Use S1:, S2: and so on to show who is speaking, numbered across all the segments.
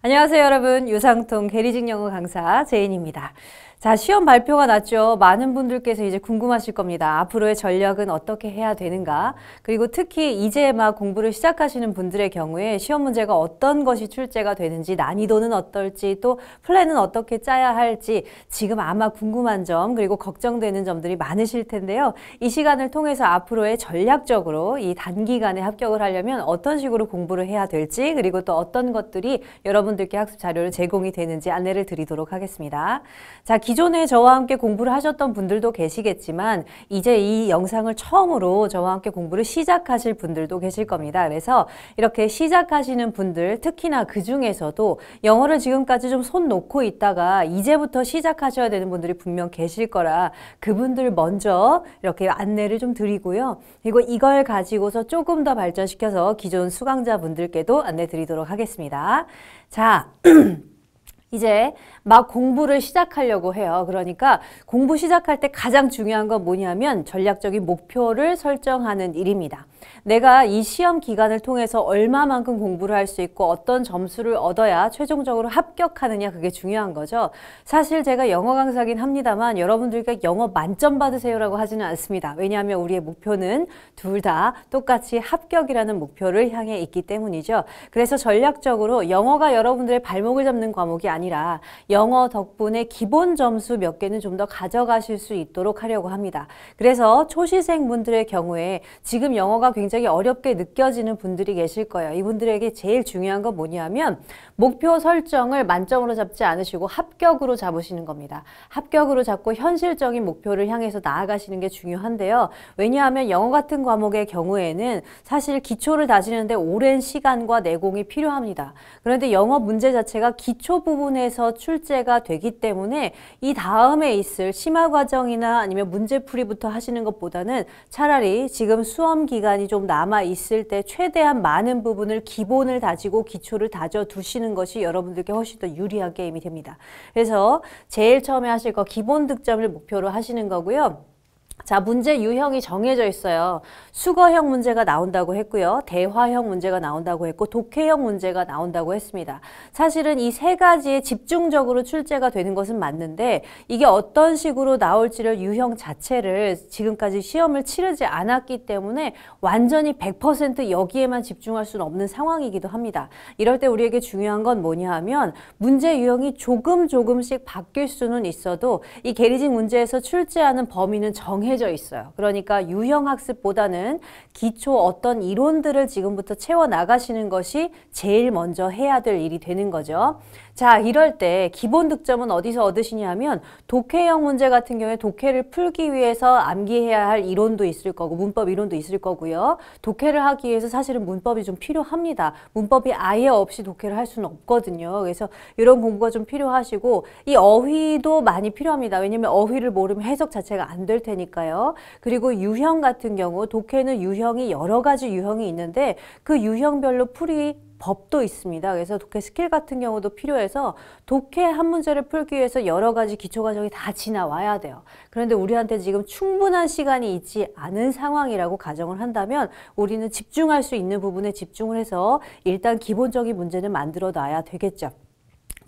S1: 안녕하세요 여러분 유상통 대리직 영어 강사 제인입니다. 자, 시험 발표가 났죠. 많은 분들께서 이제 궁금하실 겁니다. 앞으로의 전략은 어떻게 해야 되는가? 그리고 특히 이제 막 공부를 시작하시는 분들의 경우에 시험 문제가 어떤 것이 출제가 되는지, 난이도는 어떨지, 또 플랜은 어떻게 짜야 할지 지금 아마 궁금한 점, 그리고 걱정되는 점들이 많으실 텐데요. 이 시간을 통해서 앞으로의 전략적으로 이 단기간에 합격을 하려면 어떤 식으로 공부를 해야 될지, 그리고 또 어떤 것들이 여러분들께 학습 자료를 제공이 되는지 안내를 드리도록 하겠습니다. 자, 기존에 저와 함께 공부를 하셨던 분들도 계시겠지만 이제 이 영상을 처음으로 저와 함께 공부를 시작하실 분들도 계실 겁니다. 그래서 이렇게 시작하시는 분들 특히나 그 중에서도 영어를 지금까지 좀 손 놓고 있다가 이제부터 시작하셔야 되는 분들이 분명 계실 거라 그분들 먼저 이렇게 안내를 좀 드리고요. 그리고 이걸 가지고서 조금 더 발전시켜서 기존 수강자분들께도 안내 드리도록 하겠습니다. 자. 이제 막 공부를 시작하려고 해요. 그러니까 공부 시작할 때 가장 중요한 건 뭐냐면 전략적인 목표를 설정하는 일입니다. 내가 이 시험 기간을 통해서 얼마만큼 공부를 할 수 있고 어떤 점수를 얻어야 최종적으로 합격하느냐 그게 중요한 거죠. 사실 제가 영어 강사긴 합니다만 여러분들과 영어 만점 받으세요라고 하지는 않습니다. 왜냐하면 우리의 목표는 둘 다 똑같이 합격이라는 목표를 향해 있기 때문이죠. 그래서 전략적으로 영어가 여러분들의 발목을 잡는 과목이 아니 아니라 영어 덕분에 기본 점수 몇 개는 좀 더 가져가실 수 있도록 하려고 합니다. 그래서 초시생분들의 경우에 지금 영어가 굉장히 어렵게 느껴지는 분들이 계실 거예요. 이분들에게 제일 중요한 건 뭐냐면 목표 설정을 만점으로 잡지 않으시고 합격으로 잡으시는 겁니다. 합격으로 잡고 현실적인 목표를 향해서 나아가시는 게 중요한데요. 왜냐하면 영어 같은 과목의 경우에는 사실 기초를 다지는데 오랜 시간과 내공이 필요합니다. 그런데 영어 문제 자체가 기초 부분 부분에서 출제가 되기 때문에 이 다음에 있을 심화 과정이나 아니면 문제풀이부터 하시는 것보다는 차라리 지금 수험 기간이 좀 남아 있을 때 최대한 많은 부분을 기본을 다지고 기초를 다져 두시는 것이 여러분들께 훨씬 더 유리한 게임이 됩니다. 그래서 제일 처음에 하실 거 기본 득점을 목표로 하시는 거고요. 자, 문제 유형이 정해져 있어요. 수거형 문제가 나온다고 했고요. 대화형 문제가 나온다고 했고 독해형 문제가 나온다고 했습니다. 사실은 이 세 가지에 집중적으로 출제가 되는 것은 맞는데 이게 어떤 식으로 나올지를 유형 자체를 지금까지 시험을 치르지 않았기 때문에 완전히 100% 여기에만 집중할 수는 없는 상황이기도 합니다. 이럴 때 우리에게 중요한 건 뭐냐 하면 문제 유형이 조금 조금씩 바뀔 수는 있어도 이 게리징 문제에서 출제하는 범위는 정해 정해져 있어요. 그러니까 유형학습보다는 기초 어떤 이론들을 지금부터 채워 나가시는 것이 제일 먼저 해야 될 일이 되는 거죠. 자, 이럴 때 기본 득점은 어디서 얻으시냐 하면 독해형 문제 같은 경우에 독해를 풀기 위해서 암기해야 할 이론도 있을 거고 문법 이론도 있을 거고요. 독해를 하기 위해서 사실은 문법이 좀 필요합니다. 문법이 아예 없이 독해를 할 수는 없거든요. 그래서 이런 공부가 좀 필요하시고 이 어휘도 많이 필요합니다. 왜냐면 하 어휘를 모르면 해석 자체가 안 될 테니까요. 그리고 유형 같은 경우 독해는 유형이 여러 가지 유형이 있는데 그 유형별로 풀이 법도 있습니다. 그래서 독해 스킬 같은 경우도 필요해서 독해 한 문제를 풀기 위해서 여러 가지 기초 과정이 다 지나와야 돼요. 그런데 우리한테 지금 충분한 시간이 있지 않은 상황이라고 가정을 한다면 우리는 집중할 수 있는 부분에 집중을 해서 일단 기본적인 문제는 만들어 놔야 되겠죠.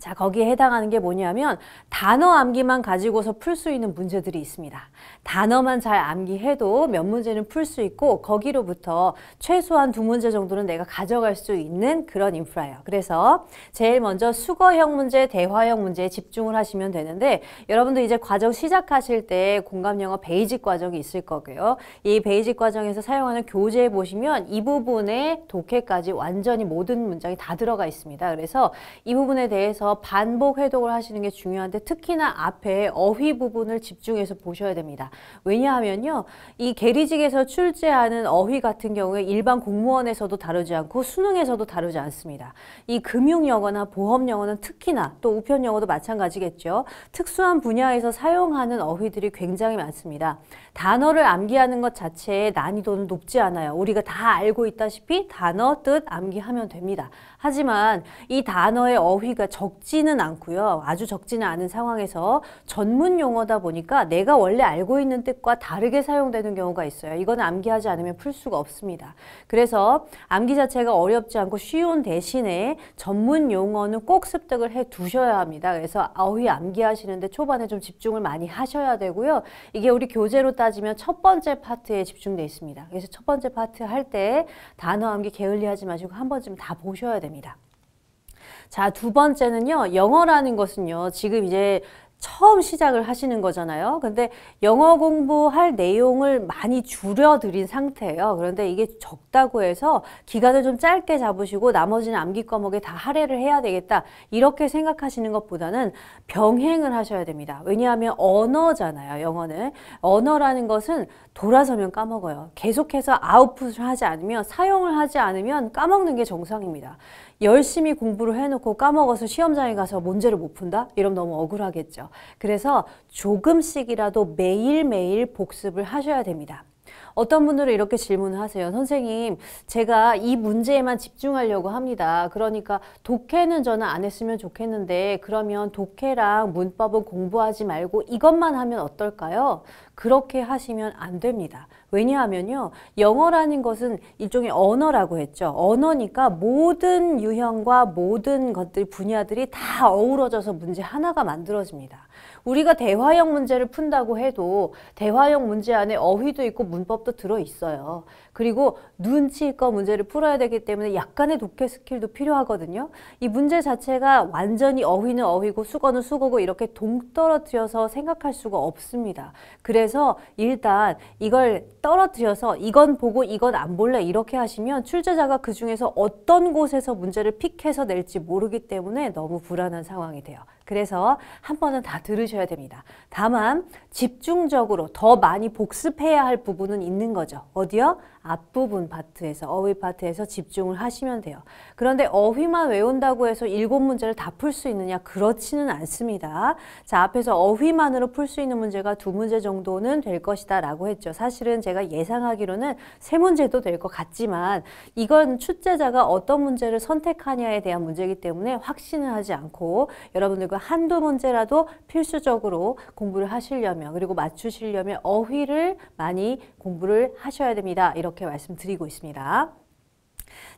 S1: 자, 거기에 해당하는 게 뭐냐면 단어 암기만 가지고서 풀 수 있는 문제들이 있습니다. 단어만 잘 암기해도 몇 문제는 풀 수 있고 거기로부터 최소한 두 문제 정도는 내가 가져갈 수 있는 그런 인프라예요. 그래서 제일 먼저 수거형 문제, 대화형 문제에 집중을 하시면 되는데 여러분도 이제 과정 시작하실 때 공감 영어 베이직 과정이 있을 거고요. 이 베이직 과정에서 사용하는 교재 보시면 이 부분에 독해까지 완전히 모든 문장이 다 들어가 있습니다. 그래서 이 부분에 대해서 반복 해독을 하시는 게 중요한데 특히나 앞에 어휘 부분을 집중해서 보셔야 됩니다. 왜냐하면요. 이 계리직에서 출제하는 어휘 같은 경우에 일반 공무원에서도 다루지 않고 수능에서도 다루지 않습니다. 이 금융영어나 보험영어는 특히나 또 우편영어도 마찬가지겠죠. 특수한 분야에서 사용하는 어휘들이 굉장히 많습니다. 단어를 암기하는 것 자체의 난이도는 높지 않아요. 우리가 다 알고 있다시피 단어, 뜻, 암기하면 됩니다. 하지만 이 단어의 어휘가 적 적지는 않고요. 아주 적지는 않은 상황에서 전문 용어다 보니까 내가 원래 알고 있는 뜻과 다르게 사용되는 경우가 있어요. 이건 암기하지 않으면 풀 수가 없습니다. 그래서 암기 자체가 어렵지 않고 쉬운 대신에 전문 용어는 꼭 습득을 해 두셔야 합니다. 그래서 어휘 암기하시는데 초반에 좀 집중을 많이 하셔야 되고요. 이게 우리 교재로 따지면 첫 번째 파트에 집중돼 있습니다. 그래서 첫 번째 파트 할 때 단어 암기 게을리하지 마시고 한 번쯤 다 보셔야 됩니다. 자, 두 번째는요. 영어라는 것은요. 지금 이제 처음 시작을 하시는 거잖아요. 근데 영어 공부할 내용을 많이 줄여드린 상태예요. 그런데 이게 적다고 해서 기간을 좀 짧게 잡으시고 나머지는 암기 과목에 다 할애를 해야 되겠다. 이렇게 생각하시는 것보다는 병행을 하셔야 됩니다. 왜냐하면 언어잖아요. 영어는. 언어라는 것은 돌아서면 까먹어요. 계속해서 아웃풋을 하지 않으면 사용을 하지 않으면 까먹는 게 정상입니다. 열심히 공부를 해놓고 까먹어서 시험장에 가서 문제를 못 푼다? 이러면 너무 억울하겠죠. 그래서 조금씩이라도 매일매일 복습을 하셔야 됩니다. 어떤 분들은 이렇게 질문을 하세요. 선생님, 제가 이 문제에만 집중하려고 합니다. 그러니까 독해는 저는 안 했으면 좋겠는데 그러면 독해랑 문법은 공부하지 말고 이것만 하면 어떨까요? 그렇게 하시면 안 됩니다. 왜냐하면요. 영어라는 것은 일종의 언어라고 했죠. 언어니까 모든 유형과 모든 것들 분야들이 다 어우러져서 문제 하나가 만들어집니다. 우리가 대화형 문제를 푼다고 해도 대화형 문제 안에 어휘도 있고 문법도 들어있어요. 그리고 눈치껏 문제를 풀어야 되기 때문에 약간의 독해 스킬도 필요하거든요. 이 문제 자체가 완전히 어휘는 어휘고 수거는 수거고 이렇게 동떨어뜨려서 생각할 수가 없습니다. 그래서 일단 이걸 떨어뜨려서 이건 보고 이건 안 볼래 이렇게 하시면 출제자가 그 중에서 어떤 곳에서 문제를 픽해서 낼지 모르기 때문에 너무 불안한 상황이 돼요. 그래서 한 번은 다 들으셔야 됩니다. 다만 집중적으로 더 많이 복습해야 할 부분은 있는 거죠. 어디요? 앞부분 파트에서 어휘 파트에서 집중을 하시면 돼요. 그런데 어휘만 외운다고 해서 일곱 문제를 다 풀 수 있느냐? 그렇지는 않습니다. 자, 앞에서 어휘만으로 풀 수 있는 문제가 두 문제 정도는 될 것이다 라고 했죠. 사실은 제가 예상하기로는 세 문제도 될 것 같지만 이건 출제자가 어떤 문제를 선택하냐에 대한 문제이기 때문에 확신을 하지 않고 여러분들과 그 한두 문제라도 필수적으로 공부를 하시려면 그리고 맞추시려면 어휘를 많이 공부를 하셔야 됩니다. 이렇게 이렇게 말씀드리고 있습니다.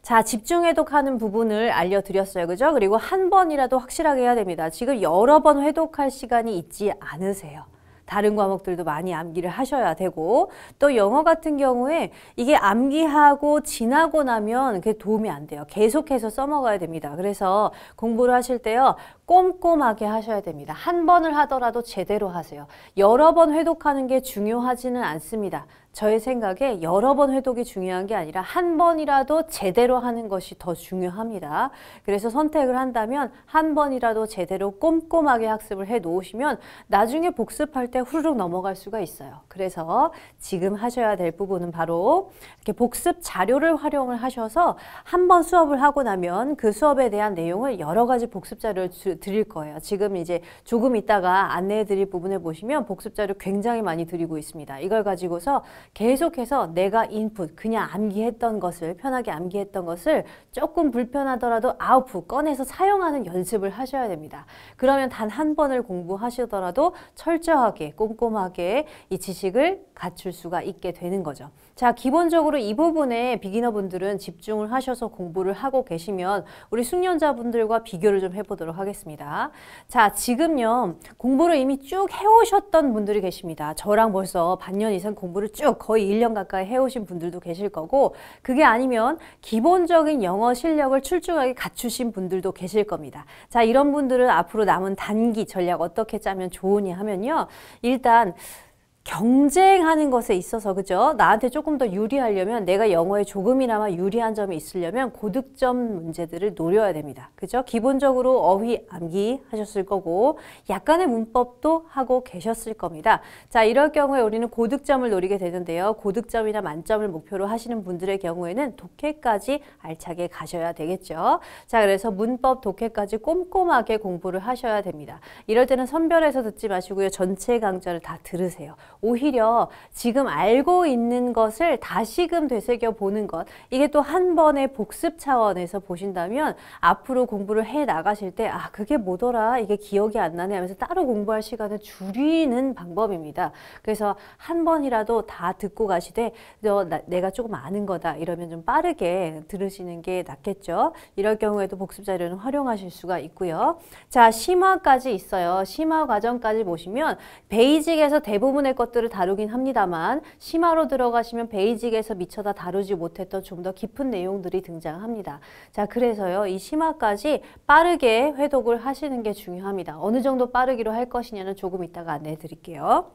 S1: 자, 집중 해독하는 부분을 알려드렸어요. 그죠? 그리고 한 번이라도 확실하게 해야 됩니다. 지금 여러 번 회독할 시간이 있지 않으세요. 다른 과목들도 많이 암기를 하셔야 되고 또 영어 같은 경우에 이게 암기하고 지나고 나면 그게 도움이 안 돼요. 계속해서 써먹어야 됩니다. 그래서 공부를 하실 때요. 꼼꼼하게 하셔야 됩니다. 한 번을 하더라도 제대로 하세요. 여러 번 회독하는 게 중요하지는 않습니다. 저의 생각에 여러 번 회독이 중요한 게 아니라 한 번이라도 제대로 하는 것이 더 중요합니다. 그래서 선택을 한다면 한 번이라도 제대로 꼼꼼하게 학습을 해 놓으시면 나중에 복습할 때 후루룩 넘어갈 수가 있어요. 그래서 지금 하셔야 될 부분은 바로 이렇게 복습 자료를 활용을 하셔서 한 번 수업을 하고 나면 그 수업에 대한 내용을 여러 가지 복습 자료를 드, 릴 거예요. 지금 이제 조금 있다가 안내해 드릴 부분을 보시면 복습 자료 굉장히 많이 드리고 있습니다. 이걸 가지고서 계속해서 내가 인풋, 그냥 암기했던 것을, 편하게 암기했던 것을 조금 불편하더라도 아웃풋, 꺼내서 사용하는 연습을 하셔야 됩니다. 그러면 단 한 번을 공부하시더라도 철저하게, 꼼꼼하게 이 지식을 갖출 수가 있게 되는 거죠. 자, 기본적으로 이 부분에 비기너분들은 집중을 하셔서 공부를 하고 계시면 우리 숙련자분들과 비교를 좀 해보도록 하겠습니다. 하겠습니다. 자, 지금요. 공부를 이미 쭉 해오셨던 분들이 계십니다. 저랑 벌써 반년 이상 공부를 쭉 거의 1년 가까이 해오신 분들도 계실 거고 그게 아니면 기본적인 영어 실력을 출중하게 갖추신 분들도 계실 겁니다. 자, 이런 분들은 앞으로 남은 단기 전략 어떻게 짜면 좋으냐 하면요. 일단 경쟁하는 것에 있어서 그죠? 나한테 조금 더 유리하려면 내가 영어에 조금이나마 유리한 점이 있으려면 고득점 문제들을 노려야 됩니다. 그죠? 기본적으로 어휘, 암기 하셨을 거고 약간의 문법도 하고 계셨을 겁니다. 자, 이럴 경우에 우리는 고득점을 노리게 되는데요. 고득점이나 만점을 목표로 하시는 분들의 경우에는 독해까지 알차게 가셔야 되겠죠. 자, 그래서 문법 독해까지 꼼꼼하게 공부를 하셔야 됩니다. 이럴 때는 선별해서 듣지 마시고요. 전체 강좌를 다 들으세요. 오히려 지금 알고 있는 것을 다시금 되새겨 보는 것 이게 또 한 번의 복습 차원에서 보신다면 앞으로 공부를 해 나가실 때 아 그게 뭐더라 이게 기억이 안 나네 하면서 따로 공부할 시간을 줄이는 방법입니다. 그래서 한 번이라도 다 듣고 가시되 너 나, 내가 조금 아는 거다 이러면 좀 빠르게 들으시는 게 낫겠죠. 이럴 경우에도 복습 자료는 활용하실 수가 있고요. 자 심화까지 있어요. 심화 과정까지 보시면 베이직에서 대부분의 것 것들을 다루긴 합니다만 심화로 들어가시면 베이직에서 미처 다 다루지 못했던 좀 더 깊은 내용들이 등장합니다. 자 그래서요 이 심화까지 빠르게 회독을 하시는 게 중요합니다. 어느 정도 빠르기로 할 것이냐는 조금 이따가 안내해 드릴게요.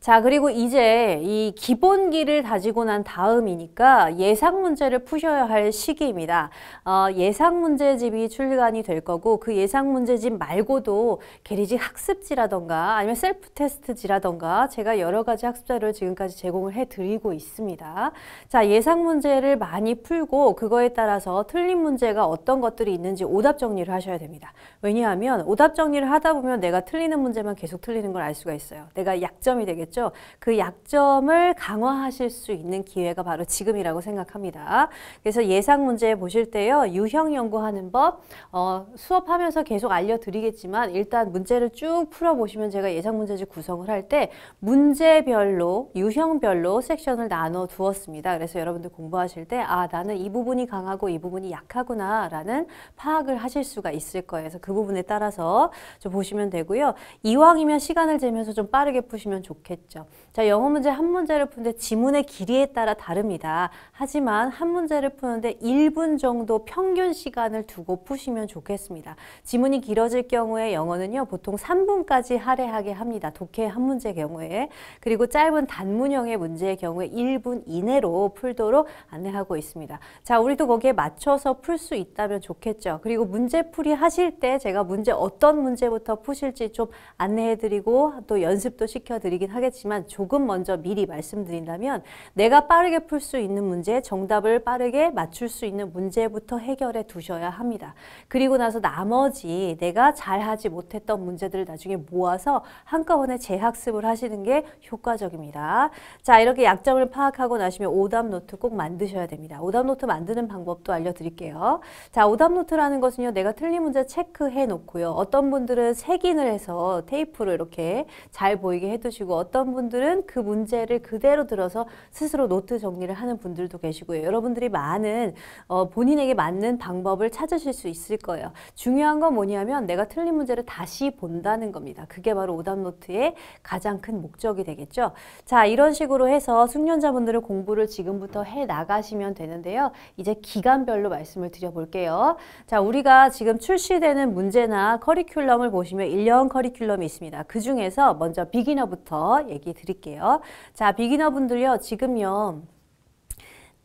S1: 자, 그리고 이제 이 기본기를 다지고 난 다음이니까 예상 문제를 푸셔야 할 시기입니다. 어, 예상 문제집이 출간이 될 거고 그 예상 문제집 말고도 게리지 학습지라던가 아니면 셀프 테스트지라던가 제가 여러 가지 학습자료를 지금까지 제공을 해드리고 있습니다. 자, 예상 문제를 많이 풀고 그거에 따라서 틀린 문제가 어떤 것들이 있는지 오답 정리를 하셔야 됩니다. 왜냐하면 오답 정리를 하다 보면 내가 틀리는 문제만 계속 틀리는 걸 알 수가 있어요. 내가 약점 약점이 되겠죠. 그 약점을 강화하실 수 있는 기회가 바로 지금이라고 생각합니다. 그래서 예상 문제 보실 때요. 유형 연구하는 법 어, 수업하면서 계속 알려드리겠지만 일단 문제를 쭉 풀어보시면 제가 예상 문제집 구성을 할 때 문제별로 유형별로 섹션을 나눠 두었습니다. 그래서 여러분들 공부하실 때 아 나는 이 부분이 강하고 이 부분이 약하구나 라는 파악을 하실 수가 있을 거예요. 그래서 그 부분에 따라서 좀 보시면 되고요. 이왕이면 시간을 재면서 좀 빠르게 푸시면 좋 좋겠죠. 자, 영어 문제 한 문제를 푸는데 지문의 길이에 따라 다릅니다. 하지만 한 문제를 푸는데 1분 정도 평균 시간을 두고 푸시면 좋겠습니다. 지문이 길어질 경우에 영어는요, 보통 3분까지 할애하게 합니다. 독해 한 문제 경우에. 그리고 짧은 단문형의 문제의 경우에 1분 이내로 풀도록 안내하고 있습니다. 자, 우리도 거기에 맞춰서 풀 수 있다면 좋겠죠. 그리고 문제풀이 하실 때 제가 문제 어떤 문제부터 푸실지 좀 안내해드리고 또 연습도 시켜드리고 내용긴 하겠지만 조금 먼저 미리 말씀드린다면 내가 빠르게 풀 수 있는 문제, 정답을 빠르게 맞출 수 있는 문제부터 해결해 두셔야 합니다. 그리고 나서 나머지 내가 잘하지 못했던 문제들을 나중에 모아서 한꺼번에 재학습을 하시는 게 효과적입니다. 자, 이렇게 약점을 파악하고 나시면 오답 노트 꼭 만드셔야 됩니다. 오답 노트 만드는 방법도 알려드릴게요. 자, 오답 노트라는 것은요. 내가 틀린 문제 체크해 놓고요. 어떤 분들은 색인을 해서 테이프를 이렇게 잘 보이게 해두시고 그리고 어떤 분들은 그 문제를 그대로 들어서 스스로 노트 정리를 하는 분들도 계시고요. 여러분들이 많은 어, 본인에게 맞는 방법을 찾으실 수 있을 거예요. 중요한 건 뭐냐면 내가 틀린 문제를 다시 본다는 겁니다. 그게 바로 오답노트의 가장 큰 목적이 되겠죠. 자 이런 식으로 해서 숙련자분들은 공부를 지금부터 해나가시면 되는데요. 이제 기간별로 말씀을 드려볼게요. 자 우리가 지금 출시되는 문제나 커리큘럼을 보시면 1년 커리큘럼이 있습니다. 그 중에서 먼저 비기너부터 얘기 드릴게요. 자, 비기너분들요. 지금요.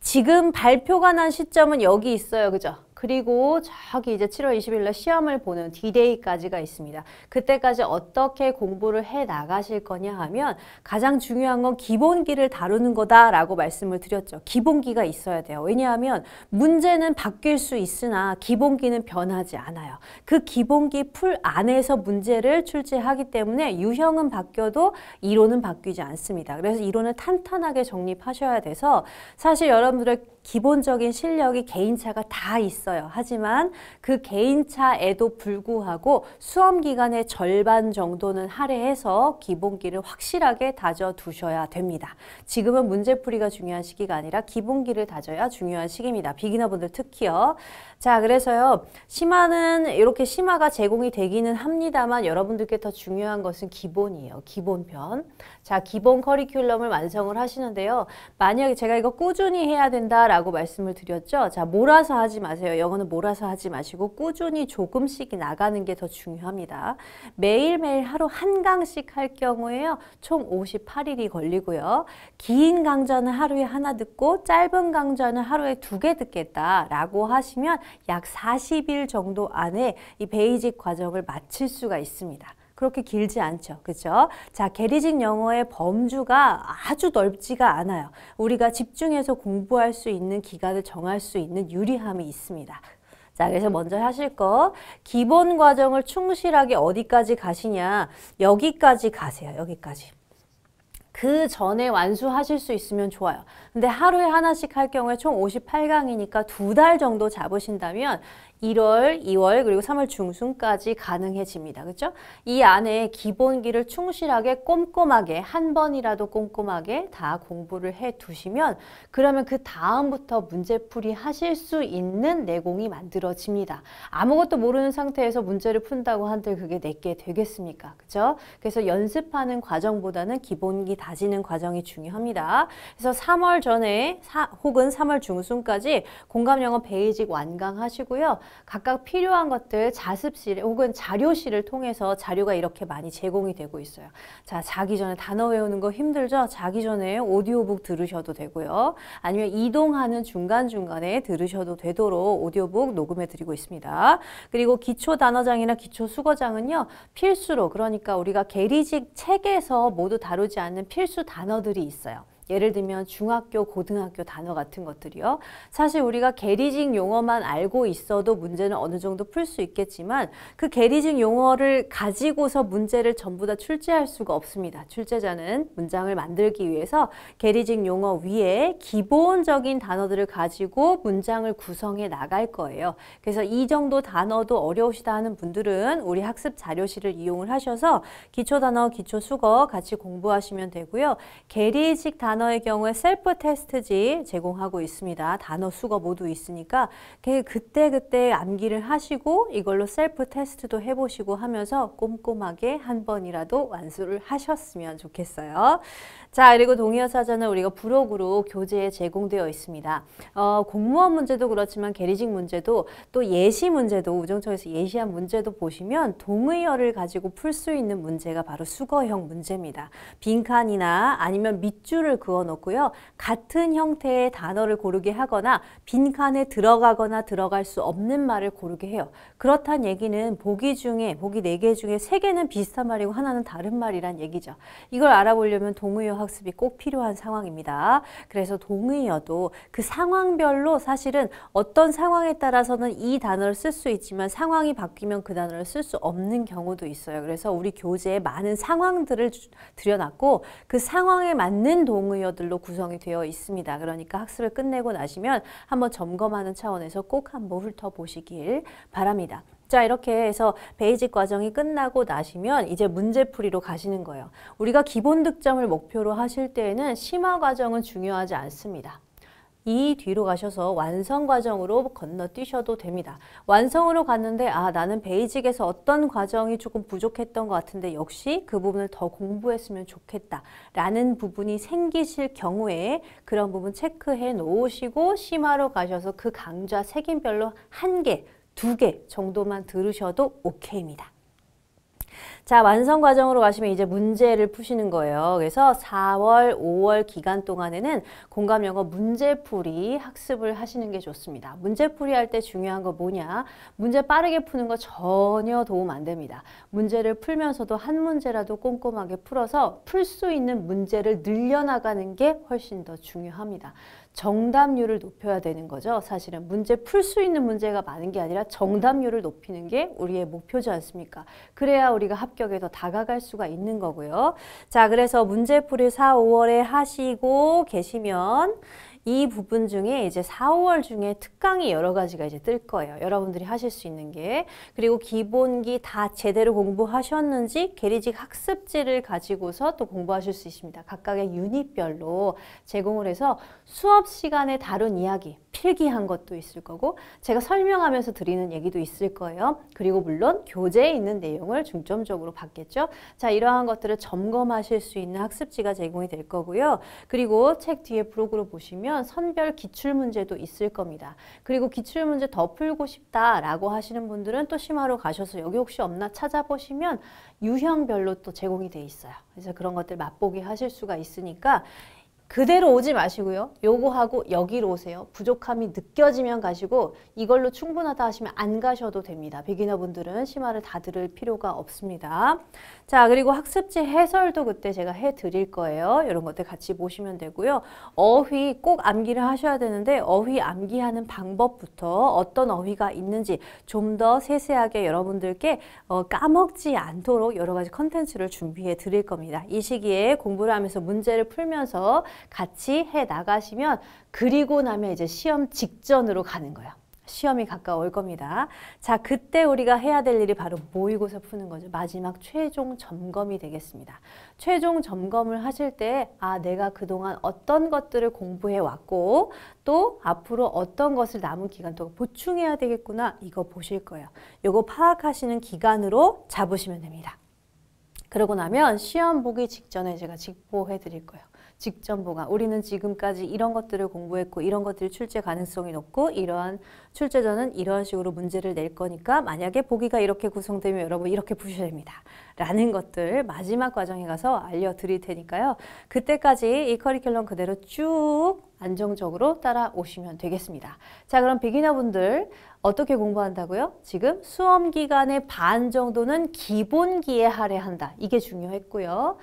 S1: 지금 발표가 난 시점은 여기 있어요. 그죠? 그리고 저기 이제 7월 20일 날 시험을 보는 디데이까지가 있습니다. 그때까지 어떻게 공부를 해 나가실 거냐 하면 가장 중요한 건 기본기를 다루는 거다라고 말씀을 드렸죠. 기본기가 있어야 돼요. 왜냐하면 문제는 바뀔 수 있으나 기본기는 변하지 않아요. 그 기본기 풀 안에서 문제를 출제하기 때문에 유형은 바뀌어도 이론은 바뀌지 않습니다. 그래서 이론을 탄탄하게 정립하셔야 돼서 사실 여러분들의 기본적인 실력이 개인차가 다 있어요. 하지만 그 개인차에도 불구하고 수험 기간의 절반 정도는 할애해서 기본기를 확실하게 다져 두셔야 됩니다. 지금은 문제풀이가 중요한 시기가 아니라 기본기를 다져야 중요한 시기입니다. 비기너분들 특히요. 자 그래서요 심화는 이렇게 심화가 제공이 되기는 합니다만 여러분들께 더 중요한 것은 기본이에요 기본편 자 기본 커리큘럼을 완성을 하시는데요 만약에 제가 이거 꾸준히 해야 된다라고 말씀을 드렸죠 자 몰아서 하지 마세요 영어는 몰아서 하지 마시고 꾸준히 조금씩 나가는 게 더 중요합니다 매일매일 하루 한 강씩 할 경우에요 총 58일이 걸리고요 긴 강좌는 하루에 하나 듣고 짧은 강좌는 하루에 두 개 듣겠다라고 하시면 약 40일 정도 안에 이 베이직 과정을 마칠 수가 있습니다. 그렇게 길지 않죠. 그렇죠? 자, 게리직 영어의 범주가 아주 넓지가 않아요. 우리가 집중해서 공부할 수 있는 기간을 정할 수 있는 유리함이 있습니다. 자, 그래서 먼저 하실 거 기본 과정을 충실하게 어디까지 가시냐 여기까지 가세요. 여기까지. 그 전에 완수하실 수 있으면 좋아요. 근데 하루에 하나씩 할 경우에 총 58강이니까 두 달 정도 잡으신다면 1월, 2월 그리고 3월 중순까지 가능해집니다. 그렇죠? 이 안에 기본기를 충실하게 꼼꼼하게 한 번이라도 꼼꼼하게 다 공부를 해 두시면 그러면 그 다음부터 문제풀이 하실 수 있는 내공이 만들어집니다. 아무것도 모르는 상태에서 문제를 푼다고 한들 그게 내게 되겠습니까? 그렇죠? 그래서 연습하는 과정보다는 기본기 다지는 과정이 중요합니다. 그래서 3월 전에 사, 혹은 3월 중순까지 공감 영어 베이직 완강하시고요. 각각 필요한 것들 자습실 혹은 자료실을 통해서 자료가 이렇게 많이 제공이 되고 있어요. 자, 자기 전에 단어 외우는 거 힘들죠? 자기 전에 오디오북 들으셔도 되고요. 아니면 이동하는 중간중간에 들으셔도 되도록 오디오북 녹음해 드리고 있습니다. 그리고 기초 단어장이나 기초 수거장은요. 필수로 그러니까 우리가 게리직 책에서 모두 다루지 않는 필수 단어들이 있어요. 예를 들면 중학교, 고등학교 단어 같은 것들이요. 사실 우리가 게리징 용어만 알고 있어도 문제는 어느 정도 풀 수 있겠지만 그 게리징 용어를 가지고서 문제를 전부 다 출제할 수가 없습니다. 출제자는 문장을 만들기 위해서 게리징 용어 위에 기본적인 단어들을 가지고 문장을 구성해 나갈 거예요. 그래서 이 정도 단어도 어려우시다 하는 분들은 우리 학습 자료실을 이용을 하셔서 기초 단어, 기초 수거 같이 공부하시면 되고요. 게리식 단어 단어의 경우에 셀프 테스트지 제공하고 있습니다. 단어 수가 모두 있으니까 그 그때그때 그때 암기를 하시고 이걸로 셀프 테스트도 해보시고 하면서 꼼꼼하게 한 번이라도 완수를 하셨으면 좋겠어요. 자 그리고 동의어 사전은 우리가 부록으로 교재에 제공되어 있습니다. 어, 공무원 문제도 그렇지만 계리직 문제도 또 예시 문제도 우정청에서 예시한 문제도 보시면 동의어를 가지고 풀 수 있는 문제가 바로 수거형 문제입니다. 빈칸이나 아니면 밑줄을 그어놓고요. 같은 형태의 단어를 고르게 하거나 빈칸에 들어가거나 들어갈 수 없는 말을 고르게 해요. 그렇단 얘기는 보기 중에 보기 네 개 중에 세개는 비슷한 말이고 하나는 다른 말이란 얘기죠. 이걸 알아보려면 동의어 학습이꼭 필요한 상황입니다. 그래서 동의어도 그 상황별로 사실은 어떤 상황에 따라서는 이 단어를 쓸 수 있지만 상황이 바뀌면 그 단어를 쓸 수 없는 경우도 있어요. 그래서 우리 교재에 많은 상황들을 들여놨고 그 상황에 맞는 동의어들로 구성이 되어 있습니다. 그러니까 학습을 끝내고 나시면 한번 점검하는 차원에서 꼭 한번 훑어보시길 바랍니다. 자 이렇게 해서 베이직 과정이 끝나고 나시면 이제 문제풀이로 가시는 거예요. 우리가 기본 득점을 목표로 하실 때에는 심화 과정은 중요하지 않습니다. 이 뒤로 가셔서 완성 과정으로 건너뛰셔도 됩니다. 완성으로 갔는데 아 나는 베이직에서 어떤 과정이 조금 부족했던 것 같은데 역시 그 부분을 더 공부했으면 좋겠다 라는 부분이 생기실 경우에 그런 부분 체크해 놓으시고 심화로 가셔서 그 강좌 색임별로 한개 두개 정도만 들으셔도 오케이입니다. 자, 완성 과정으로 가시면 이제 문제를 푸시는 거예요. 그래서 4월, 5월 기간 동안에는 공감 영어 문제풀이 학습을 하시는 게 좋습니다. 문제풀이 할 때 중요한 거 뭐냐? 문제 빠르게 푸는 거 전혀 도움 안 됩니다. 문제를 풀면서도 한 문제라도 꼼꼼하게 풀어서 풀 수 있는 문제를 늘려나가는 게 훨씬 더 중요합니다. 정답률을 높여야 되는 거죠. 사실은 문제 풀 수 있는 문제가 많은 게 아니라 정답률을 높이는 게 우리의 목표지 않습니까? 그래야 우리가 합격에 서 다가갈 수가 있는 거고요. 자, 그래서 문제풀이 4, 5월에 하시고 계시면 이 부분 중에 이제 4, 5월 중에 특강이 여러 가지가 이제 뜰 거예요. 여러분들이 하실 수 있는 게. 그리고 기본기 다 제대로 공부하셨는지 게리직 학습지를 가지고서 또 공부하실 수 있습니다. 각각의 유닛별로 제공을 해서 수업 시간에 다룬 이야기 필기한 것도 있을 거고 제가 설명하면서 드리는 얘기도 있을 거예요. 그리고 물론 교재에 있는 내용을 중점적으로 봤겠죠자 이러한 것들을 점검하실 수 있는 학습지가 제공이 될 거고요. 그리고 책 뒤에 블로그로 보시면 선별 기출문제도 있을 겁니다. 그리고 기출문제 더 풀고 싶다라고 하시는 분들은 또 심화로 가셔서 여기 혹시 없나 찾아보시면 유형별로 또 제공이 돼 있어요. 그래서 그런 것들 맛보기 하실 수가 있으니까 그대로 오지 마시고요. 요거하고 여기로 오세요. 부족함이 느껴지면 가시고 이걸로 충분하다 하시면 안 가셔도 됩니다. 비기너분들은 심화를 다 들을 필요가 없습니다. 자 그리고 학습지 해설도 그때 제가 해드릴 거예요. 이런 것들 같이 보시면 되고요. 어휘 꼭 암기를 하셔야 되는데 어휘 암기하는 방법부터 어떤 어휘가 있는지 좀 더 세세하게 여러분들께 어, 까먹지 않도록 여러 가지 컨텐츠를 준비해 드릴 겁니다. 이 시기에 공부를 하면서 문제를 풀면서 같이 해 나가시면 그리고 나면 이제 시험 직전으로 가는 거예요. 시험이 가까울 겁니다. 자, 그때 우리가 해야 될 일이 바로 모의고사 푸는 거죠. 마지막 최종 점검이 되겠습니다. 최종 점검을 하실 때, 아, 내가 그동안 어떤 것들을 공부해 왔고, 또 앞으로 어떤 것을 남은 기간 동안 보충해야 되겠구나, 이거 보실 거예요. 이거 파악하시는 기간으로 잡으시면 됩니다. 그러고 나면 시험 보기 직전에 제가 직보해 드릴 거예요. 직전 보강. 우리는 지금까지 이런 것들을 공부했고 이런 것들이 출제 가능성이 높고 이러한 출제자는 이러한 식으로 문제를 낼 거니까 만약에 보기가 이렇게 구성되면 여러분 이렇게 보셔야 됩니다. 라는 것들 마지막 과정에 가서 알려드릴 테니까요. 그때까지 이 커리큘럼 그대로 쭉 안정적으로 따라오시면 되겠습니다. 자 그럼 비기너분들 어떻게 공부한다고요? 지금 수험 기간의 반 정도는 기본기에 할애한다. 이게 중요했고요.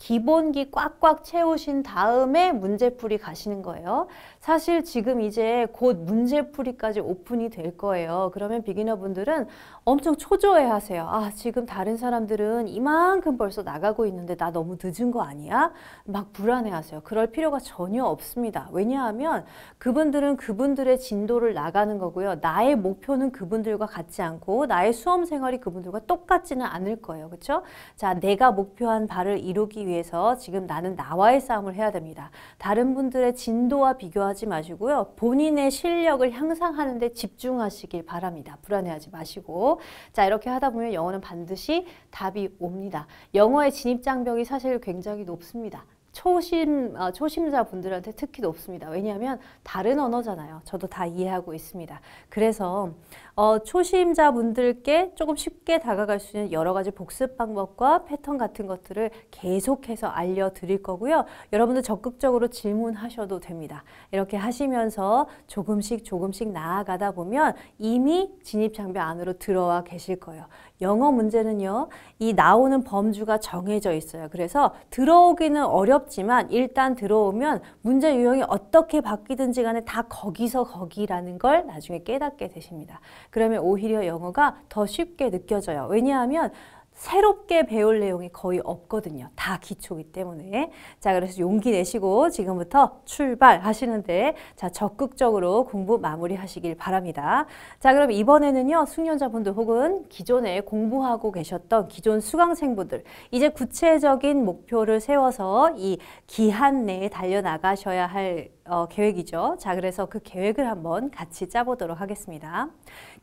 S1: 기본기 꽉꽉 채우신 다음에 문제풀이 가시는 거예요. 사실 지금 이제 곧 문제풀이까지 오픈이 될 거예요. 그러면 비기너분들은 엄청 초조해 하세요. 아, 지금 다른 사람들은 이만큼 벌써 나가고 있는데 나 너무 늦은 거 아니야? 막 불안해 하세요. 그럴 필요가 전혀 없습니다. 왜냐하면 그분들은 그분들의 진도를 나가는 거고요. 나의 목표는 그분들과 같지 않고 나의 수험 생활이 그분들과 똑같지는 않을 거예요. 그렇죠? 자, 내가 목표한 바를 이루기 위해서 지금 나는 나와의 싸움을 해야 됩니다. 다른 분들의 진도와 비교하 두려워하지 마시고요. 본인의 실력을 향상하는 데 집중하시길 바랍니다. 불안해하지 마시고 자 이렇게 하다 보면 영어는 반드시 답이 옵니다. 영어의 진입장벽이 사실 굉장히 높습니다. 초심, 어, 초심자분들한테 특히 높습니다. 왜냐하면 다른 언어잖아요. 저도 다 이해하고 있습니다. 그래서 어, 초심자분들께 조금 쉽게 다가갈 수 있는 여러 가지 복습 방법과 패턴 같은 것들을 계속해서 알려드릴 거고요. 여러분들 적극적으로 질문하셔도 됩니다. 이렇게 하시면서 조금씩 조금씩 나아가다 보면 이미 진입장벽 안으로 들어와 계실 거예요. 영어 문제는요. 이 나오는 범주가 정해져 있어요. 그래서 들어오기는 어렵지만 일단 들어오면 문제 유형이 어떻게 바뀌든지 간에 다 거기서 거기라는 걸 나중에 깨닫게 되십니다. 그러면 오히려 영어가 더 쉽게 느껴져요. 왜냐하면 새롭게 배울 내용이 거의 없거든요. 다 기초기 때문에. 자, 그래서 용기 내시고 지금부터 출발하시는데 자, 적극적으로 공부 마무리하시길 바랍니다. 자, 그럼 이번에는요. 숙련자분들 혹은 기존에 공부하고 계셨던 기존 수강생분들 이제 구체적인 목표를 세워서 이 기한 내에 달려나가셔야 할 어, 계획이죠. 자, 그래서 그 계획을 한번 같이 짜보도록 하겠습니다.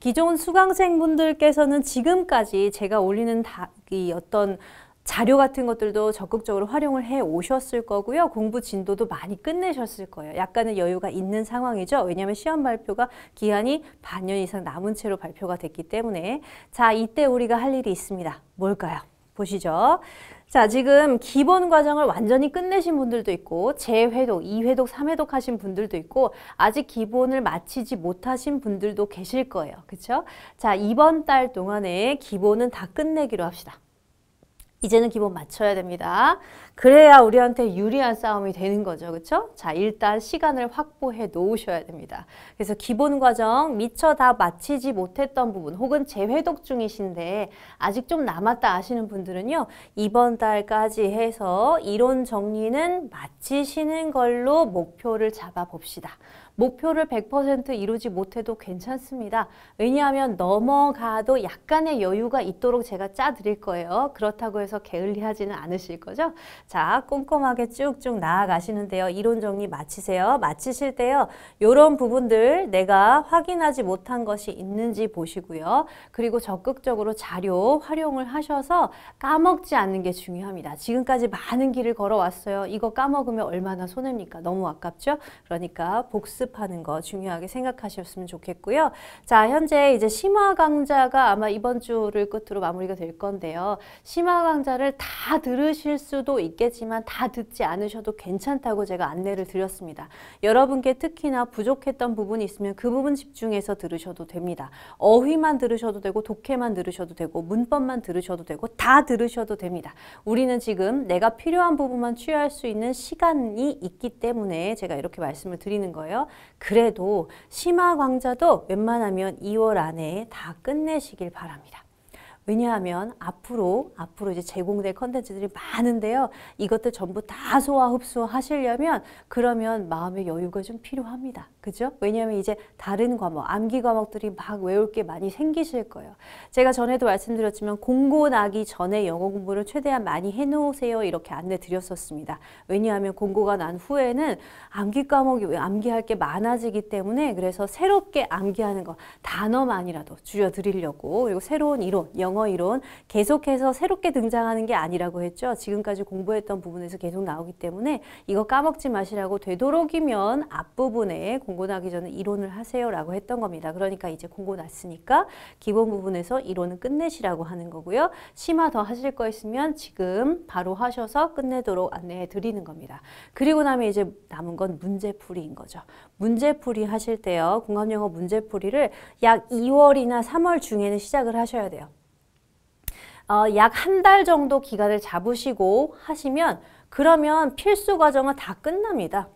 S1: 기존 수강생분들께서는 지금까지 제가 올리는 다, 이 어떤 자료 같은 것들도 적극적으로 활용을 해 오셨을 거고요. 공부 진도도 많이 끝내셨을 거예요. 약간의 여유가 있는 상황이죠. 왜냐하면 시험 발표가 기한이 반년 이상 남은 채로 발표가 됐기 때문에 자 이때 우리가 할 일이 있습니다. 뭘까요? 보시죠. 자, 지금 기본 과정을 완전히 끝내신 분들도 있고 재회독, 2회독, 3회독 하신 분들도 있고 아직 기본을 마치지 못하신 분들도 계실 거예요. 그렇죠? 자, 이번 달 동안에 기본은 다 끝내기로 합시다. 이제는 기본 맞춰야 됩니다. 그래야 우리한테 유리한 싸움이 되는 거죠. 그렇죠? 자, 일단 시간을 확보해 놓으셔야 됩니다. 그래서 기본 과정 미처 다 마치지 못했던 부분 혹은 재회독 중이신데 아직 좀 남았다 아시는 분들은요. 이번 달까지 해서 이론 정리는 마치시는 걸로 목표를 잡아 봅시다. 목표를 100% 이루지 못해도 괜찮습니다. 왜냐하면 넘어가도 약간의 여유가 있도록 제가 짜드릴 거예요. 그렇다고 해서 게을리하지는 않으실 거죠? 자, 꼼꼼하게 쭉쭉 나아가시는데요. 이론 정리 마치세요. 마치실 때요. 이런 부분들 내가 확인하지 못한 것이 있는지 보시고요. 그리고 적극적으로 자료 활용을 하셔서 까먹지 않는 게 중요합니다. 지금까지 많은 길을 걸어왔어요. 이거 까먹으면 얼마나 손해입니까? 너무 아깝죠? 그러니까 복습 학습하는 거 중요하게 생각하셨으면 좋겠고요. 자, 현재 이제 심화 강좌가 아마 이번 주를 끝으로 마무리가 될 건데요. 심화 강좌를 다 들으실 수도 있겠지만 다 듣지 않으셔도 괜찮다고 제가 안내를 드렸습니다. 여러분께 특히나 부족했던 부분이 있으면 그 부분 집중해서 들으셔도 됩니다. 어휘만 들으셔도 되고 독해만 들으셔도 되고 문법만 들으셔도 되고 다 들으셔도 됩니다. 우리는 지금 내가 필요한 부분만 취할 수 있는 시간이 있기 때문에 제가 이렇게 말씀을 드리는 거예요. 그래도 심화 강좌도 웬만하면 2월 안에 다 끝내시길 바랍니다. 왜냐하면 앞으로 앞으로 이제 제공될 컨텐츠들이 많은데요. 이것들 전부 다 소화 흡수하시려면 그러면 마음의 여유가 좀 필요합니다. 그죠? 왜냐하면 이제 다른 과목, 암기 과목들이 막 외울 게 많이 생기실 거예요. 제가 전에도 말씀드렸지만 공고 나기 전에 영어 공부를 최대한 많이 해놓으세요. 이렇게 안내 드렸었습니다. 왜냐하면 공고가 난 후에는 암기 과목이 암기할 게 많아지기 때문에 그래서 새롭게 암기하는 거 단어만이라도 줄여드리려고 그리고 새로운 이론, 영어 영어 이론 계속해서 새롭게 등장하는 게 아니라고 했죠. 지금까지 공부했던 부분에서 계속 나오기 때문에 이거 까먹지 마시라고 되도록이면 앞부분에 공고 나기 전에 이론을 하세요라고 했던 겁니다. 그러니까 이제 공고 났으니까 기본 부분에서 이론은 끝내시라고 하는 거고요. 심화 더 하실 거 있으면 지금 바로 하셔서 끝내도록 안내해 드리는 겁니다. 그리고 나면 이제 남은 건 문제풀이인 거죠. 문제풀이 하실 때요. 공감영어 문제풀이를 약 2월이나 3월 중에는 시작을 하셔야 돼요. 어, 약 한 달 정도 기간을 잡으시고 하시면 그러면 필수 과정은 다 끝납니다.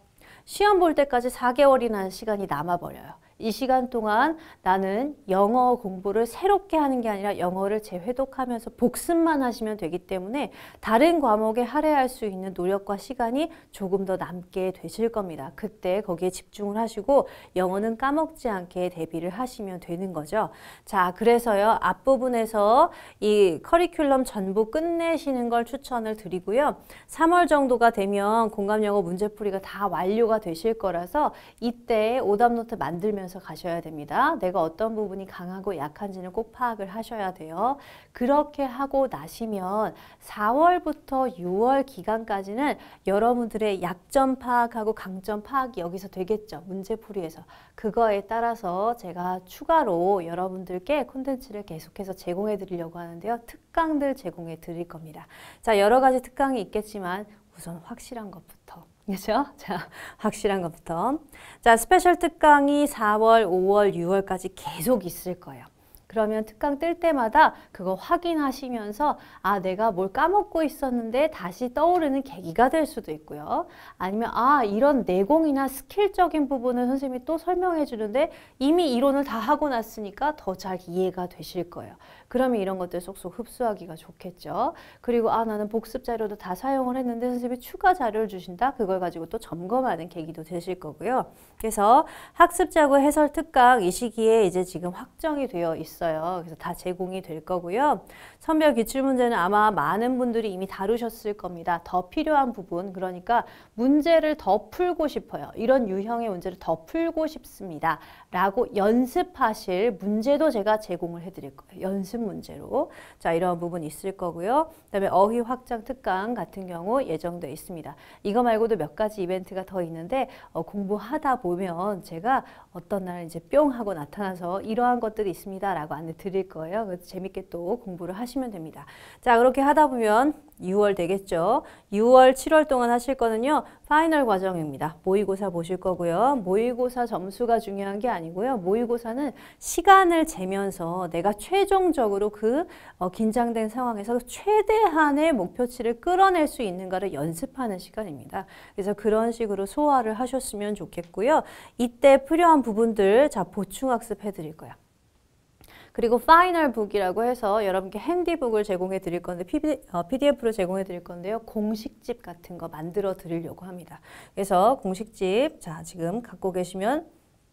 S1: 시험 볼 때까지 4개월이나 시간이 남아버려요. 이 시간 동안 나는 영어 공부를 새롭게 하는 게 아니라 영어를 재회독하면서 복습만 하시면 되기 때문에 다른 과목에 할애할 수 있는 노력과 시간이 조금 더 남게 되실 겁니다. 그때 거기에 집중을 하시고 영어는 까먹지 않게 대비를 하시면 되는 거죠. 자, 그래서요. 앞부분에서 이 커리큘럼 전부 끝내시는 걸 추천을 드리고요. 3월 정도가 되면 공감 영어 문제풀이가 다 완료가 되실 거라서 이때 오답노트 만들면서 보면서 가셔야 됩니다. 내가 어떤 부분이 강하고 약한지는 꼭 파악을 하셔야 돼요. 그렇게 하고 나시면 4월부터 6월 기간까지는 여러분들의 약점 파악하고 강점 파악이 여기서 되겠죠. 문제풀이에서. 그거에 따라서 제가 추가로 여러분들께 콘텐츠를 계속해서 제공해 드리려고 하는데요. 특강들 제공해 드릴 겁니다. 자, 여러 가지 특강이 있겠지만 우선 확실한 것부터 그죠 자, 확실한 것부터. 자, 스페셜 특강이 4월, 5월, 6월까지 계속 있을 거예요. 그러면 특강 뜰 때마다 그거 확인하시면서 아 내가 뭘 까먹고 있었는데 다시 떠오르는 계기가 될 수도 있고요. 아니면 아 이런 내공이나 스킬적인 부분을 선생님이 또 설명해 주는데 이미 이론을 다 하고 났으니까 더 잘 이해가 되실 거예요. 그러면 이런 것들 쏙쏙 흡수하기가 좋겠죠. 그리고 아 나는 복습 자료도 다 사용을 했는데 선생님이 추가 자료를 주신다. 그걸 가지고 또 점검하는 계기도 되실 거고요. 그래서 학습자구 해설 특강 이 시기에 이제 지금 확정이 되어 있어요. 그래서 다 제공이 될 거고요. 선별 기출문제는 아마 많은 분들이 이미 다루셨을 겁니다. 더 필요한 부분 그러니까 문제를 더 풀고 싶어요. 이런 유형의 문제를 더 풀고 싶습니다. 라고 연습하실 문제도 제가 제공을 해드릴 거예요. 연습 없는 문제로 자이런 부분이 있을 거고요. 그다음에 어휘 확장 특강 같은 경우 예정되어 있습니다. 이거 말고도 몇 가지 이벤트가 더 있는데 어, 공부하다 보면 제가 어떤 날 이제 뿅 하고 나타나서 이러한 것들이 있습니다 라고 안내 드릴 거예요. 그래서 재밌게 또 공부를 하시면 됩니다. 자 그렇게 하다 보면 6월 되겠죠. 6월 7월 동안 하실 거는요. 파이널 과정입니다. 모의고사 보실 거고요. 모의고사 점수가 중요한 게 아니고요. 모의고사는 시간을 재면서 내가 최종적으로 그 어, 긴장된 상황에서 최대한의 목표치를 끌어낼 수 있는가를 연습하는 시간입니다. 그래서 그런 식으로 소화를 하셨으면 좋겠고요. 이때 필요한 부분들자 보충 학습해 드릴 거야. 그리고 파이널 북이라고 해서 여러분께 핸디북을 제공해 드릴 건데 PDF로 어, 제공해 드릴 건데요. 공식집 같은 거 만들어 드리려고 합니다. 그래서 공식집 자 지금 갖고 계시면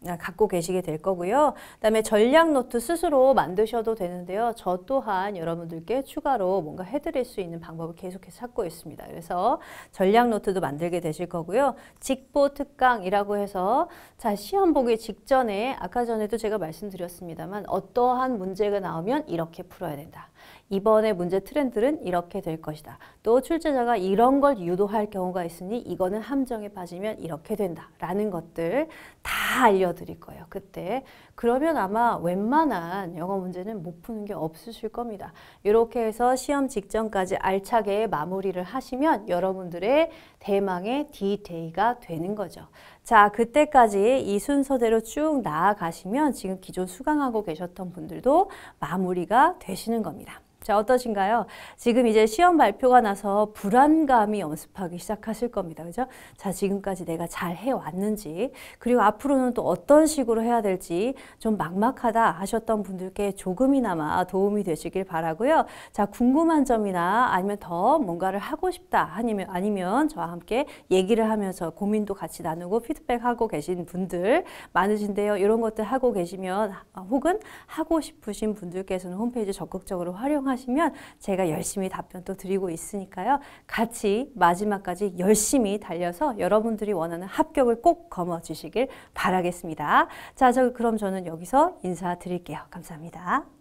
S1: 아, 갖고 계시게 될 거고요. 그다음에 전략 노트 스스로 만드셔도 되는데요. 저 또한 여러분들께 추가로 뭔가 해드릴 수 있는 방법을 계속해서 찾고 있습니다. 그래서 전략 노트도 만들게 되실 거고요. 직보 특강이라고 해서 자 시험 보기 직전에 아까 전에도 제가 말씀드렸습니다만 어떠한 문제가 나오면 이렇게 풀어야 된다. 이번에 문제 트렌드는 이렇게 될 것이다. 또 출제자가 이런 걸 유도할 경우가 있으니 이거는 함정에 빠지면 이렇게 된다. 라는 것들 다 알려드릴 거예요. 그때. 그러면 아마 웬만한 영어 문제는 못 푸는 게 없으실 겁니다. 이렇게 해서 시험 직전까지 알차게 마무리를 하시면 여러분들의 대망의 디테 a y 가 되는 거죠. 자, 그때까지 이 순서대로 쭉 나아가시면 지금 기존 수강하고 계셨던 분들도 마무리가 되시는 겁니다. 자, 어떠신가요? 지금 이제 시험 발표가 나서 불안감이 연습하기 시작하실 겁니다. 그죠? 자, 지금까지 내가 잘 해왔는지, 그리고 앞으로는 또 어떤 식으로 해야 될지 좀 막막하다 하셨던 분들께 조금이나마 도움이 되시길 바라고요. 자, 궁금한 점이나 아니면 더 뭔가를 하고 싶다 아니면, 아니면 저와 함께 얘기를 하면서 고민도 같이 나누고 피드백하고 계신 분들 많으신데요. 이런 것들 하고 계시면 아, 혹은 하고 싶으신 분들께서는 홈페이지 적극적으로 활용하 신청하시면 제가 열심히 답변도 드리고 있으니까요. 같이 마지막까지 열심히 달려서 여러분들이 원하는 합격을 꼭 거머쥐시길 바라겠습니다. 자, 저 그럼 저는 여기서 인사드릴게요. 감사합니다.